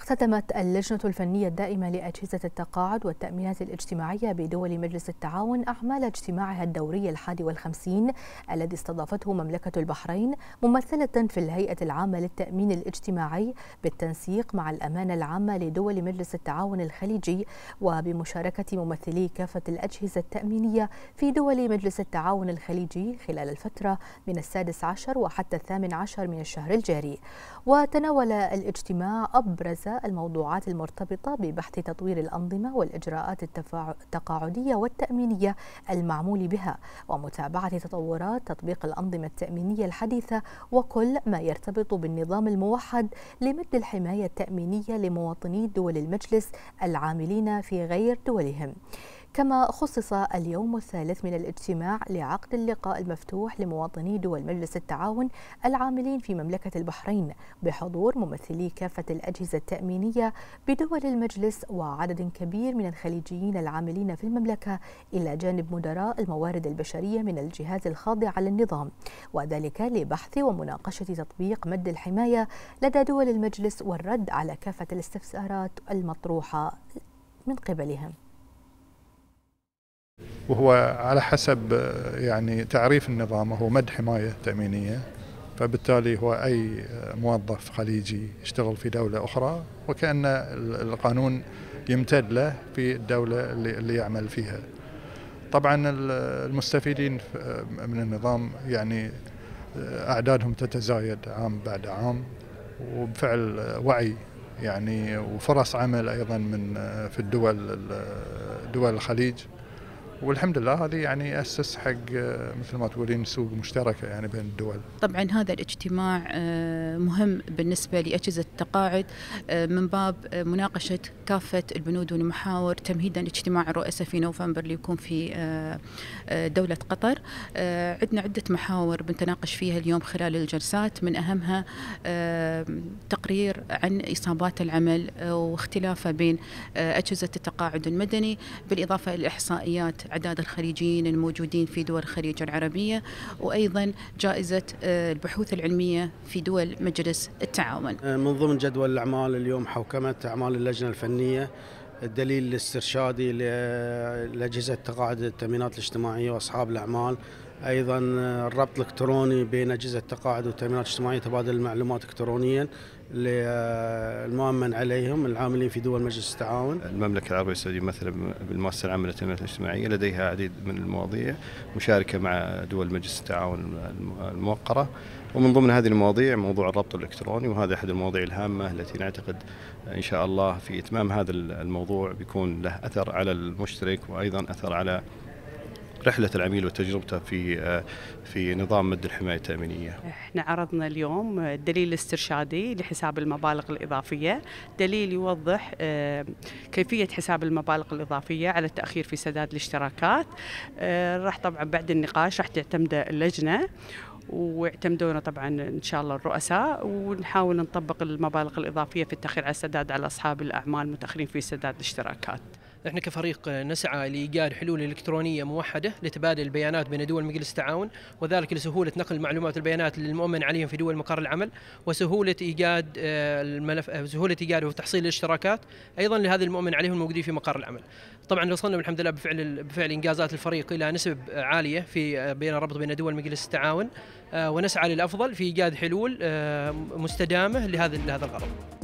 اختتمت اللجنة الفنية الدائمة لأجهزة التقاعد والتأمينات الاجتماعية بدول مجلس التعاون أعمال اجتماعها الدوري الحادي والخمسين الذي استضافته مملكة البحرين ممثلة في الهيئة العامة للتأمين الاجتماعي بالتنسيق مع الأمانة العامة لدول مجلس التعاون الخليجي وبمشاركة ممثلي كافة الأجهزة التأمينية في دول مجلس التعاون الخليجي خلال الفترة من السادس عشر وحتى الثامن عشر من الشهر الجاري وتناول الاجتماع أبرز الموضوعات المرتبطة ببحث تطوير الأنظمة والإجراءات التقاعدية والتأمينية المعمول بها ومتابعة تطورات تطبيق الأنظمة التأمينية الحديثة وكل ما يرتبط بالنظام الموحد لمد الحماية التأمينية لمواطني دول المجلس العاملين في غير دولهم. كما خصص اليوم الثالث من الاجتماع لعقد اللقاء المفتوح لمواطني دول مجلس التعاون العاملين في مملكة البحرين بحضور ممثلي كافة الأجهزة التأمينية بدول المجلس وعدد كبير من الخليجيين العاملين في المملكة إلى جانب مدراء الموارد البشرية من الجهاز الخاضع للنظام وذلك لبحث ومناقشة تطبيق مد الحماية لدى دول المجلس والرد على كافة الاستفسارات المطروحة من قبلهم وهو على حسب آه، يعني تعريف النظام هو مد حماية تأمينية فبالتالي هو أي آه، موظف خليجي يشتغل في دولة أخرى وكأن القانون يمتد له في الدولة اللي يعمل فيها طبعا المستفيدين آه، من النظام يعني أعدادهم تتزايد عام بعد عام وبفعل وعي يعني وفرص عمل أيضا من في الدول دول الخليج والحمد لله هذه يعني اسس حق آه، مثل ما تقولين سوق مشتركه يعني بين الدول. طبعا هذا الاجتماع آه، مهم بالنسبه لاجهزه التقاعد آه، من باب مناقشه كافه البنود والمحاور تمهيدا لاجتماع الرؤساء في نوفمبر اللي يكون في دوله قطر. عندنا عده محاور بنتناقش فيها اليوم خلال الجلسات من اهمها تقرير عن اصابات العمل واختلافه بين اجهزه التقاعد المدني بالاضافه الى الاحصائيات اعداد الخريجين الموجودين في دول الخليج العربيه وايضا جائزه آه، البحوث العلميه في دول مجلس التعاون. آه، من ضمن جدول الاعمال اليوم حوكمه اعمال اللجنه الفنيه الدليل الاسترشادي لاجهزه تقاعد التامينات الاجتماعيه واصحاب الاعمال ايضا آه، الربط الالكتروني بين اجهزه التقاعد والتامينات الاجتماعيه تبادل المعلومات الكترونيا للمؤمن آه، عليهم العاملين في دول مجلس التعاون. المملكه العربيه السعوديه مثلا بالمؤسسه العامه للتامينات الاجتماعيه لديها عديد من المواضيع مشاركه مع دول مجلس التعاون الموقره ومن ضمن هذه المواضيع موضوع الربط الالكتروني وهذا احد المواضيع الهامه التي نعتقد ان شاء الله في اتمام هذا الموضوع بيكون له اثر على المشترك وايضا اثر على رحلة العميل وتجربته في آه، في نظام مد الحماية التأمينية احنا عرضنا اليوم الدليل الاسترشادي لحساب المبالغ الإضافية دليل يوضح آه، كيفية حساب المبالغ الإضافية على التأخير في سداد الاشتراكات آه، راح طبعا بعد النقاش راح تعتمد اللجنة واعتمدونا طبعا ان شاء الله الرؤساء ونحاول نطبق المبالغ الاضافيه في التاخير على السداد على اصحاب الاعمال المتاخرين في سداد الاشتراكات. احنا كفريق نسعى لايجاد حلول الكترونيه موحده لتبادل البيانات بين دول مجلس التعاون وذلك لسهوله نقل معلومات البيانات للمؤمن عليهم في دول مقر العمل وسهوله ايجاد الملف سهوله ايجاد وتحصيل الاشتراكات ايضا لهذه المؤمن عليهم الموجودين في مقر العمل. طبعا وصلنا الحمد لله بفعل بفعل انجازات الفريق الى نسب عاليه في بين الربط بين دول مجلس التعاون آه، ونسعى للافضل في ايجاد حلول آه، مستدامه لهذا لهذا الغرض.